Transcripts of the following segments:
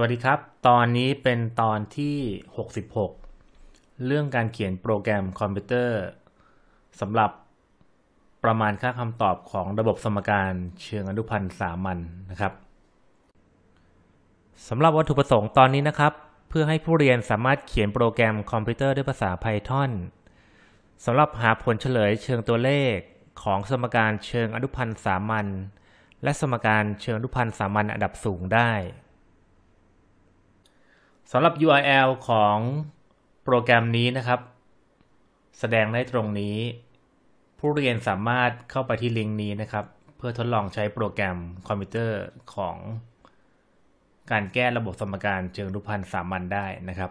วัสดีครับ ตอนนี้เป็นตอนที่ 66 เรื่องการเขียนโปรแกรมคอมพิวเตอร์สำหรับประมาณค่าคำตอบของระบบสมการเชิงอนุพันธ์สามัญนนะครับสำหรับวัตถุประสงค์ตอนนี้นะครับ เพื่อให้ผู้เรียนสามารถเขียนโปรแกรมคอมพิวเตอร์ด้วยภาษา Python สำหรับหาผลเฉลยเชิงตัวเลขของสมการเชิงอนุพันธ์สามัญและสมการเชิงอนุพันธ์สามัญอันดับสูงได้สำหรับ URL ของโปรแกรมนี้นะครับ แสดงได้ตรงนี้ ผู้เรียนสามารถเข้าไปที่ลิงก์นี้นะครับ เพื่อทดลองใช้โปรแกรมคอมพิวเตอร์ของ การแก้ระบบสมการเชิงรูปพันธ์สามัญได้นะครับ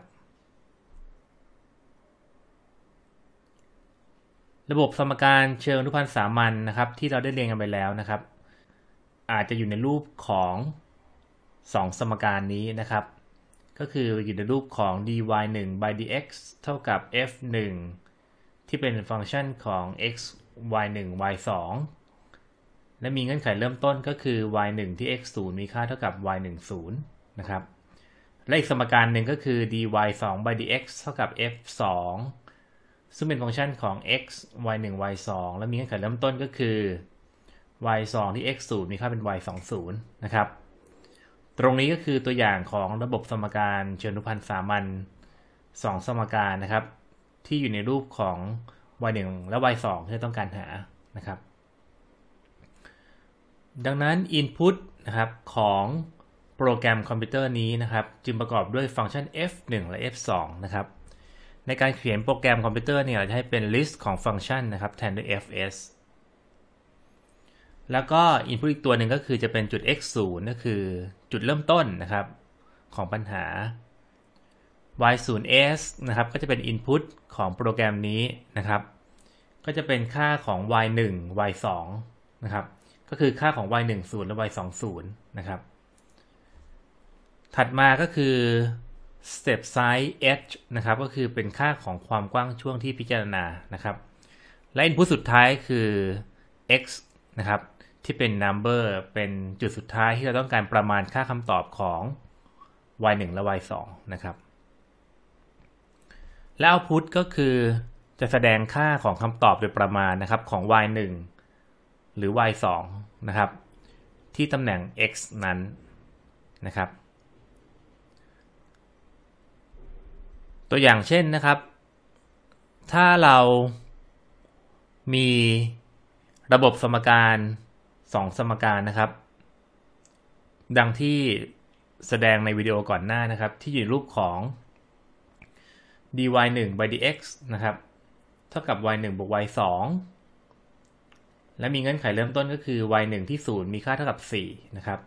ระบบสมการเชิงรูปพันธ์สามัญนะครับ ที่เราได้เรียนกันไปแล้วนะครับ อาจจะอยู่ในรูปของ 2 สมการนี้นะครับก็คืออยู่ในรูปของ dy 1 by dx เท่ากับ f 1ที่เป็นฟังก์ชันของ x y 1 y 2และมีเงื่อนไขเริ่มต้นก็คือ y 1ที่ x 0มีค่าเท่ากับ y 1 0นะครับ และอีกสมการหนึ่งก็คือ dy 2 by dx เท่ากับ f 2ซึ่งเป็นฟังก์ชันของ x y 1 y 2และมีเงื่อนไขเริ่มต้นก็คือ y 2ที่ x 0มีค่าเป็น y 2 0นะครับตรงนี้ก็คือตัวอย่างของระบบสมการเชิงนุพันธ์สามัญสองสมการนะครับที่อยู่ในรูปของ y1 และ y2 ที่ต้องการหานะครับ ดังนั้น Input นะครับของโปรแกรมคอมพิวเตอร์นี้นะครับจึงประกอบด้วยฟังก์ชัน f1 และ f2 นะครับในการเขียนโปรแกรมคอมพิวเตอร์เนี่ยเราจะให้เป็น list ของฟังก์ชันนะครับแทนด้วย fs แล้วก็ input อีกตัวหนึ่งก็คือจะเป็นจุด x0 ก็คือจุดเริ่มต้นนะครับ ของปัญหา y0s นะครับก็จะเป็น input ของโปรแกรมนี้นะครับ ก็จะเป็นค่าของ y1 y2 นะครับก็คือค่าของ y1 0และ y2 0นะครับ ถัดมาก็คือ step size h นะครับก็คือเป็นค่าของความกว้างช่วงที่พิจารณา นะครับและ input สุดท้ายคือ x นะครับที่เป็น number เป็นจุดสุดท้ายที่เราต้องการประมาณค่าคำตอบของ y 1และ y 2นะครับ แล้ว output ก็คือจะแสดงค่าของคำตอบโดยประมาณนะครับของ y 1หรือ y 2นะครับที่ตำแหน่ง x นั้นนะครับตัวอย่างเช่นนะครับ ถ้าเรามีระบบสมการสองสมการนะครับ ดังที่แสดงในวิดีโอก่อนหน้านะครับ ที่อยู่รูปของ dy 1 by dx นะครับ เท่ากับ y 1บวก y 2และมีเงื่อนไขเริ่มต้นก็คือ y 1ที่0มีค่าเท่ากับ 4 นะครับ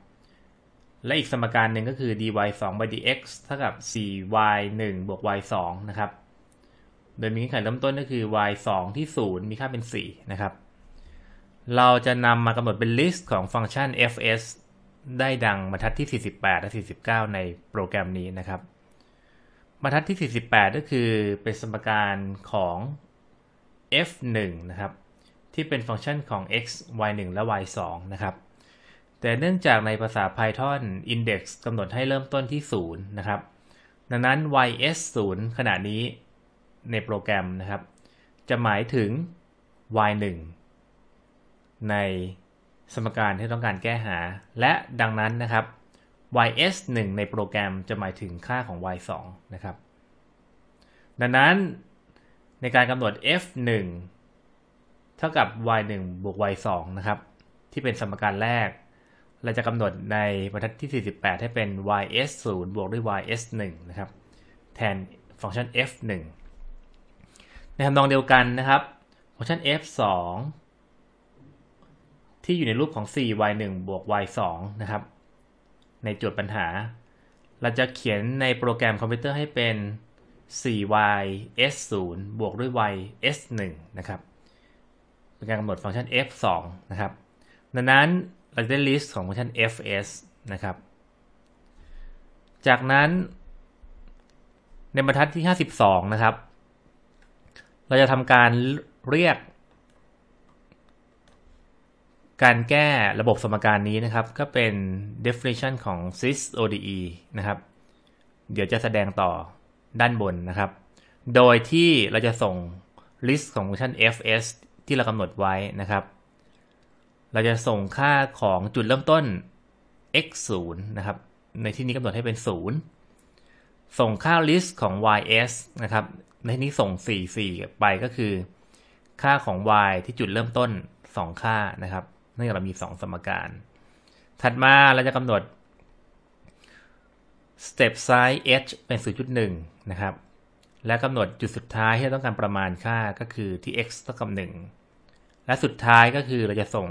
และอีกสมการหนึ่งก็คือ dy 2 by dx เท่ากับ 4y 1บวก y 2นะครับ โดยมีเงื่อนไขเริ่มต้นก็คือ y 2ที่0มีค่าเป็น 4 นะครับเราจะนำมากำหนดเป็นลิสต์ของฟังก์ชัน fs ได้ดังบรรทัดที่ 48 และ 49 ในโปรแกรมนี้นะครับ บรรทัดที่ 48ก็คือเป็นสมการของ f1 นะครับ ที่เป็นฟังก์ชันของ x y1 และ y2 นะครับ แต่เนื่องจากในภาษา Python index กำหนดให้เริ่มต้นที่0นะครับ ดังนั้น ys 0ขณะนี้ในโปรแกรมนะครับ จะหมายถึง y1 ในสมการที่ต้องการแก้หา และดังนั้นนะครับ ys 1ในโปรแกรมจะหมายถึงค่าของ y 2นะครับดังนั้นในการกำหนด f 1เท่ากับ y 1บวก y 2นะครับที่เป็นสมการแรก เราจะกำหนดในบรรทัดที่ 48 ให้เป็น ys 0บวกด้วย ys 1นะครับแทนฟังก์ชัน f 1ในทำนองเดียวกันนะครับ ฟังก์ชัน f 2ที่อยู่ในรูปของ 4y1 บวก y2 นะครับ ในโจทย์ปัญหา เราจะเขียนในโปรแกรมคอมพิวเตอร์ให้เป็น 4y s0 บวกด้วย y s1 นะครับเป็นการกำหนดฟังก์ชัน f2 นะครับ ดังนั้นเราจะได้ลิสต์ของฟังก์ชัน fs นะครับ จากนั้น ในบรรทัดที่ 52 นะครับ เราจะทำการเรียกการแก้ระบบสมการนี้นะครับ ก็เป็น definition ของ sys ODE นะครับ เดี๋ยวจะแสดงต่อด้านบนนะครับ โดยที่เราจะส่ง list ของฟังก์ชัน fs ที่เรากำหนดไว้นะครับ เราจะส่งค่าของจุดเริ่มต้น x 0นะครับ ในที่นี้กำหนดให้เป็น 0 ส่งค่า list ของ ys นะครับ ในที่นี้ส่ง4 4ไปก็คือ ค่าของ y ที่จุดเริ่มต้น 2 ค่านะครับเนื่องจากเรามีสองสมการ ถัดมาเราจะกำหนด step size h เป็น0.1นะครับ และกำหนดจุดสุดท้ายที่เราต้องการประมาณค่าก็คือที่ x เท่ากับ1และสุดท้ายก็คือเราจะส่ง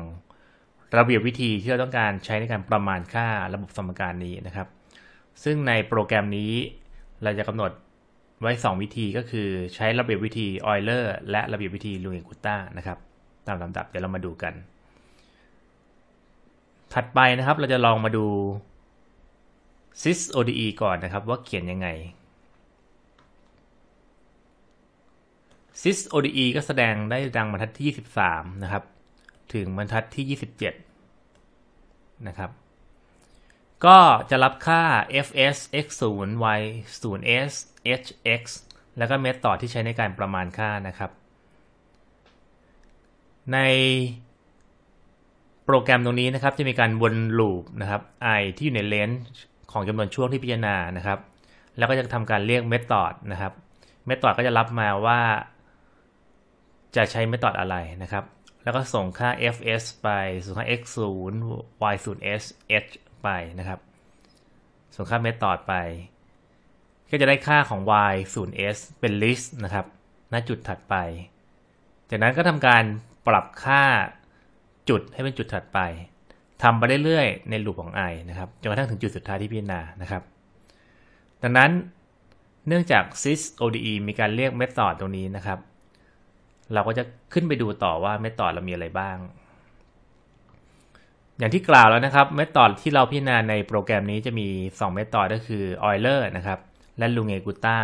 ระเบียบวิธีที่เราต้องการใช้ในการประมาณค่าระบบสมการนี้นะครับ ซึ่งในโปรแกรมนี้เราจะกำหนดไว้ 2 วิธีก็คือใช้ระเบียบวิธีออยเลอร์และระเบียบวิธีลูเอนกูต้านะครับ ตามลำดับ เดี๋ยวเรามาดูกันถัดไปนะครับเราจะลองมาดู sys ode ก่อนนะครับว่าเขียนยังไง sys ode ก็แสดงได้ดังบรรทัดที่ 23 นะครับ ถึงบรรทัดที่ 27 นะครับ ก็จะรับค่า fs x 0 y 0 s h x แล้วก็เมธอดที่ใช้ในการประมาณค่านะครับ ในโปรแกรมตรงนี้นะครับจะมีการวนลูปนะครับ i ที่อยู่ในเลนส์ของจำนวนช่วงที่พิจารณานะครับแล้วก็จะทำการเรียกเมธอดนะครับเมธอดก็จะรับมาว่า จะใช้เมธอดอะไรนะครับ แล้วก็ส่งค่า fs ไปส่งค่า x 0 y 0 s h ไปนะครับส่งค่าเมธอดไป ก็จะได้ค่าของ y 0 s เป็น list นะครับณจุดถัดไป จากนั้นก็ทำการปรับค่าจุด ให้เป็นจุดถัดไป ทำไปเรื่อยๆ ในลูปของ i นะครับ จนกระทั่งถึงจุดสุดท้ายที่พิจารณานะครับ ดังนั้นเนื่องจาก sys ode มีการเรียกเมธอดตรงนี้นะครับ เราก็จะขึ้นไปดูต่อว่าเมธอดเรามีอะไรบ้าง อย่างที่กล่าวแล้วนะครับ เมธอดที่เราพิจารณาในโปรแกรมนี้จะมี 2 เมธอดก็คือ Euler นะครับ และลูเงกูต t า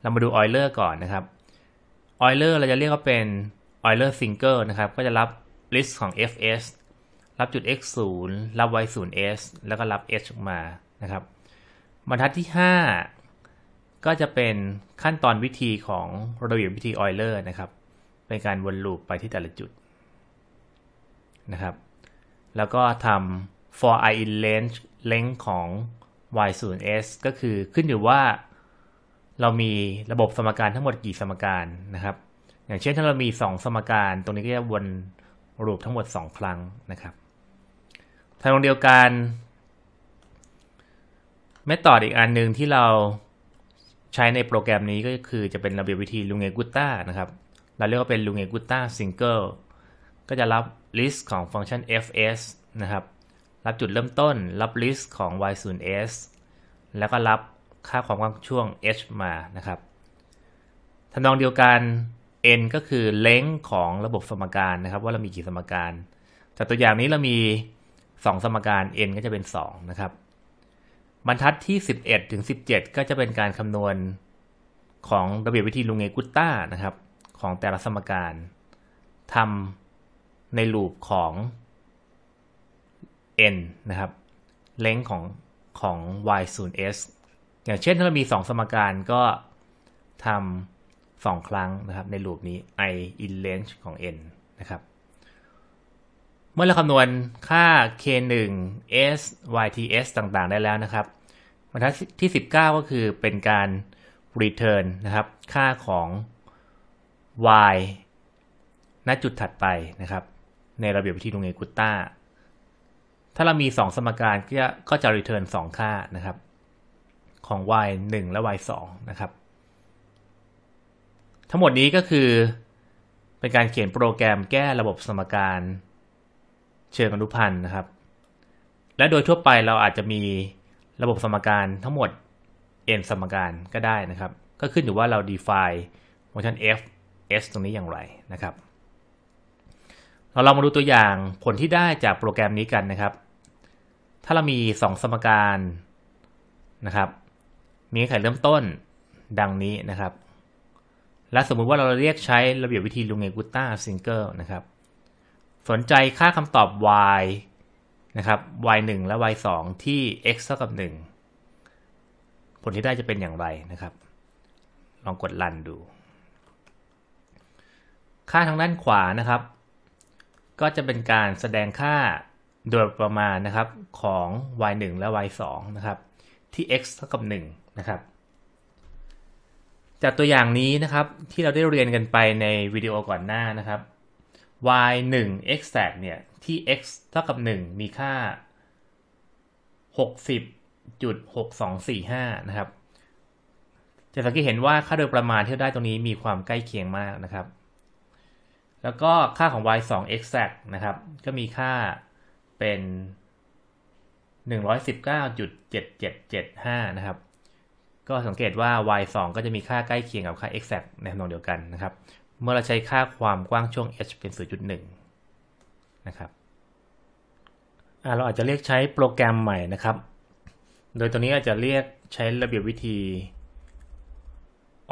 เรามาดู Euler ก่อนนะครับ Euler เราจะเรียกว่าเป็น Euler single นะครับ ก็จะรับลิสต์ของ fs รับจุด x 0รับ y 0 s แล้วก็รับ h ออกมา นะครับบรรทัดที่ 5 ก็จะเป็นขั้นตอนวิธีของระเบียบวิธีออยเลอร์นะครับเป็นการวนลูปไปที่แต่ละจุด นะครับ แล้วก็ทำ for i in range length ของ y 0 s ก็คือขึ้นอยู่ว่า เรามีระบบสมการทั้งหมดกี่สมการนะครับ อย่างเช่นถ้าเรามี 2 สมการตรงนี้ก็จะวนรูปทั้งหมด 2 ครั้งนะครับทานองเดียวกันเมธอดอีกอันหนึ่งที่เราใช้ในโปรแกรมนี้ก็คือจะเป็นระเบียบวิธีลุงเอกุต้านะครับ เราเรียกว่าเป็นลุงเอกุต้าซิงเกิล ก็จะรับลิสต์ของฟังก์ชัน fs นะครับ รับจุดเริ่มต้น รับลิสต์ของ y 0 s แล้วก็รับค่าความกว้างช่วง h มา นะครับทำนองเดียวกัน n ก็คือเลงของระบบสมการนะครับ ว่าเรามีกี่สมการ จากตัวอย่างนี้เรามี 2 สมการ n ก็จะเป็น2นะครับบรรทัดที่ 11ถึง17 ก็จะเป็นการคำนวณของระเบียบวิธีลุงเงกุตต้านะครับของแต่ละสมการทำในลูปของ n นะครับเลงของของ y ศูนย์ s อย่างเช่นถ้าเรามี 2 สมการก็ทำ2 ครั้งนะครับในลูปนี้ i in range ของ n นะครับ เมื่อเราคำนวณค่า k1 s yts ต่างๆ ได้แล้วนะครับบรรทัดที่ 19 ก็คือเป็นการ return นะครับค่าของ y ณ จุดถัดไปนะครับ ในระเบียบวิธีลงเอกุตตาถ้าเรามี 2 สมการก็จะ return 2 ค่านะครับ ของ y 1 และ y 2นะครับทั้งหมดนี้ก็คือเป็นการเขียนโปรแกรมแก้ระบบสมการเชิงอนุพันธ์นะครับ และโดยทั่วไปเราอาจจะมีระบบสมการทั้งหมด n สมการก็ได้นะครับก็ขึ้นอยู่ว่าเรา define ฟังก์ i f s ตรงนี้อย่างไรนะครับ เราลองมาดูตัวอย่างผลที่ได้จากโปรแกรมนี้กันนะครับ ถ้าเรามี 2 สมการนะครับ มีไขเริ่มต้นดังนี้นะครับและสมมุติว่าเราเรียกใช้ระเบียบวิธีลุงเงกุต้าซิงเกิลนะครับ สนใจค่าคำตอบ y นะครับ y 1และ y 2ที่ x เท่ากับ 1 ผลที่ได้จะเป็นอย่างไรนะครับ ลองกดลันดู ค่าทางด้านขวานะครับ ก็จะเป็นการแสดงค่าโดยประมาณนะครับของ y 1และ y 2นะครับที่ x เท่ากับ1นะครับจากตัวอย่างนี้นะครับที่เราได้เรียนกันไปในวิดีโอก่อนหน้านะครับ y 1 x แเนี่ย ที่ x เท่ากับ 1 มีค่า 60.6245 นะครับจะสังเกตเห็นว่าค่าโดยประมาณที่ได้ตรงนี้มีความใกล้เคียงมากนะครับ แล้วก็ค่าของ y 2 x แนะครับ ก็มีค่าเป็น 119.7775 นะครับก็สังเกตว่า y 2ก็จะมีค่าใกล้เคียงกับค่า x แ c ในทำนองเดียวกันนะครับ เมื่อเราใช้ค่าความกว้างช่วง h เป็น0.1นะครับเราอาจจะเรียกใช้โปรแกรมใหม่นะครับ โดยตัวนี้อาจจะเรียกใช้ระเบียบวิธี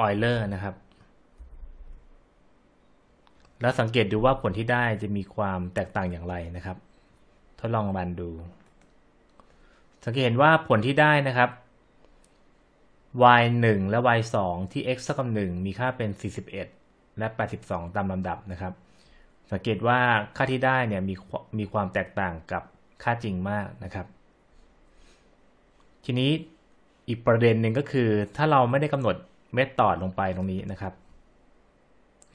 Euler นะครับ แล้วสังเกตดูว่าผลที่ได้จะมีความแตกต่างอย่างไรนะครับ ทดลองบันดู สังเกตเห็นว่าผลที่ได้นะครับ y 1และ y 2ที่ x เท่ากับ1มีค่าเป็น 41 และ 82 ตามลำดับนะครับ สังเกตว่าค่าที่ได้เนี่ยมีมีความแตกต่างกับค่าจริงมากนะครับ ทีนี้อีกประเด็นหนึ่งก็คือถ้าเราไม่ได้กำหนดเมธอดลงไปตรงนี้นะครับ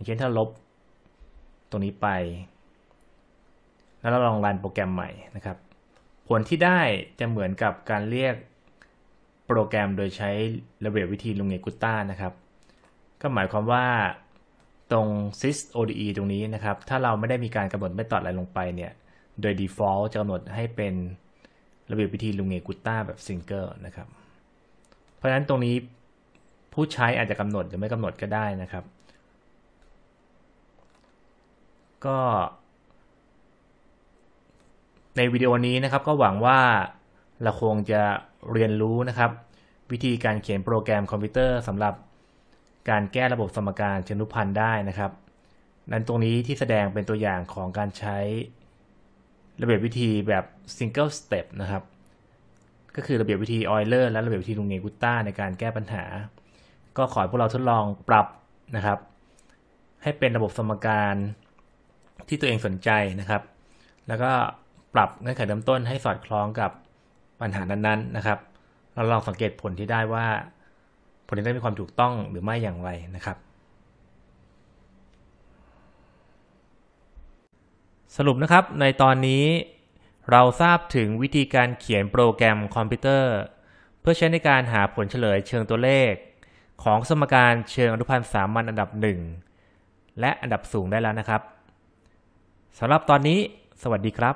เช่นถ้าลบตรงนี้ไป แล้วเราลองรันโปรแกรมใหม่นะครับ ผลที่ได้จะเหมือนกับการเรียกรแกรมโดยใช้ระเบียบวิธีลุงเอกุต้านะครับ ก็หมายความว่าตรง sys ode ตรงนี้นะครับ ถ้าเราไม่ได้มีการกำหนดไม่ตอดอะไรลงไปเนี่ยโดย default จะกำหนดให้เป็นระเบียบวิธีลุงเอกุต้าแบบ single นะครับ เพราะฉะนั้นตรงนี้ผู้ใช้อาจจะกำหนดหรือไม่กำหนดก็ได้นะครับ ก็ ในวิดีโอนี้นะครับก็หวังว่าเราคงจะเรียนรู้นะครับ วิธีการเขียนโปรแกรมคอมพิวเตอร์สำหรับการแก้ระบบสมการเชิงนุพันธ์ได้นะครับ นั้นตรงนี้ที่แสดงเป็นตัวอย่างของการใช้ระเบียบวิธีแบบ single step นะครับ ก็คือระเบียบวิธีออยเลอร์และระเบียบวิธีลุงเนกุต้าในการแก้ปัญหา ก็ขอให้พวกเราทดลองปรับนะครับ ให้เป็นระบบสมการที่ตัวเองสนใจนะครับ แล้วก็ปรับเงื่อนไขเริ่มต้นให้สอดคล้องกับปัญหานั้นๆนะครับ เราลองสังเกตผลที่ได้ว่าผลที่ได้มีความถูกต้องหรือไม่อย่างไรนะครับ สรุปนะครับ ในตอนนี้เราทราบถึงวิธีการเขียนโปรแกรมคอมพิวเตอร์ เพื่อใช้ในการหาผลเฉลยเชิงตัวเลข ของสมการเชิงอนุพันธ์สามัญอันดับ 1 และอันดับสูงได้แล้วนะครับสำหรับตอนนี้สวัสดีครับ